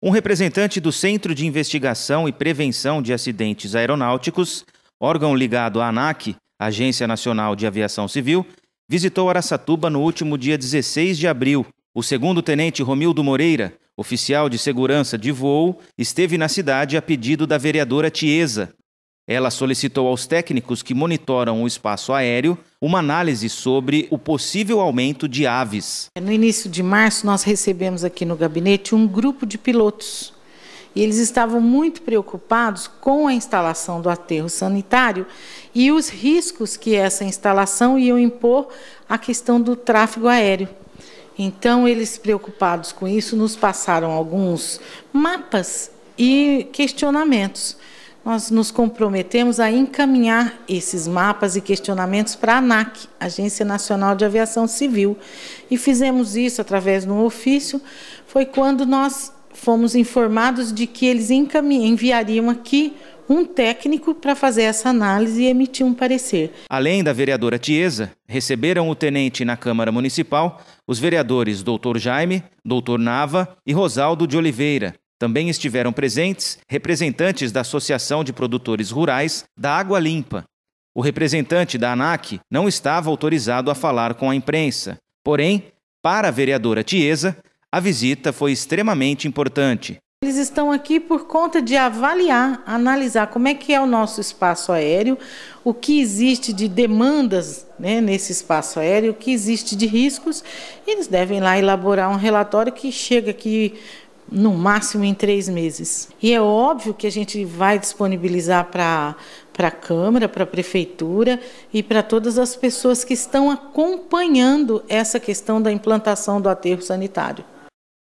Um representante do Centro de Investigação e Prevenção de Acidentes Aeronáuticos, órgão ligado à ANAC, Agência Nacional de Aviação Civil, visitou Araçatuba no último dia 16 de abril. O segundo-tenente Romildo Moreira, oficial de segurança de voo, esteve na cidade a pedido da vereadora Tiesa, ela solicitou aos técnicos que monitoram o espaço aéreo uma análise sobre o possível aumento de aves. No início de março, nós recebemos aqui no gabinete um grupo de pilotos. E eles estavam muito preocupados com a instalação do aterro sanitário e os riscos que essa instalação ia impor à questão do tráfego aéreo. Então, eles preocupados com isso, nos passaram alguns mapas e questionamentos nós nos comprometemos a encaminhar esses mapas e questionamentos para a ANAC, Agência Nacional de Aviação Civil. E fizemos isso através de um ofício, foi quando nós fomos informados de que eles enviariam aqui um técnico para fazer essa análise e emitir um parecer. Além da vereadora Tiesa, receberam o tenente na Câmara Municipal os vereadores Dr. Jaime, Dr. Nava e Rosaldo de Oliveira, também estiveram presentes representantes da Associação de Produtores Rurais da Água Limpa. O representante da ANAC não estava autorizado a falar com a imprensa, porém, para a vereadora Tiesa, a visita foi extremamente importante. Eles estão aqui por conta de avaliar, analisar como é que é o nosso espaço aéreo, o que existe de demandas né, nesse espaço aéreo, o que existe de riscos. eles devem lá elaborar um relatório que chega aqui no máximo em três meses. E é óbvio que a gente vai disponibilizar para para a Câmara, para a Prefeitura e para todas as pessoas que estão acompanhando essa questão da implantação do aterro sanitário.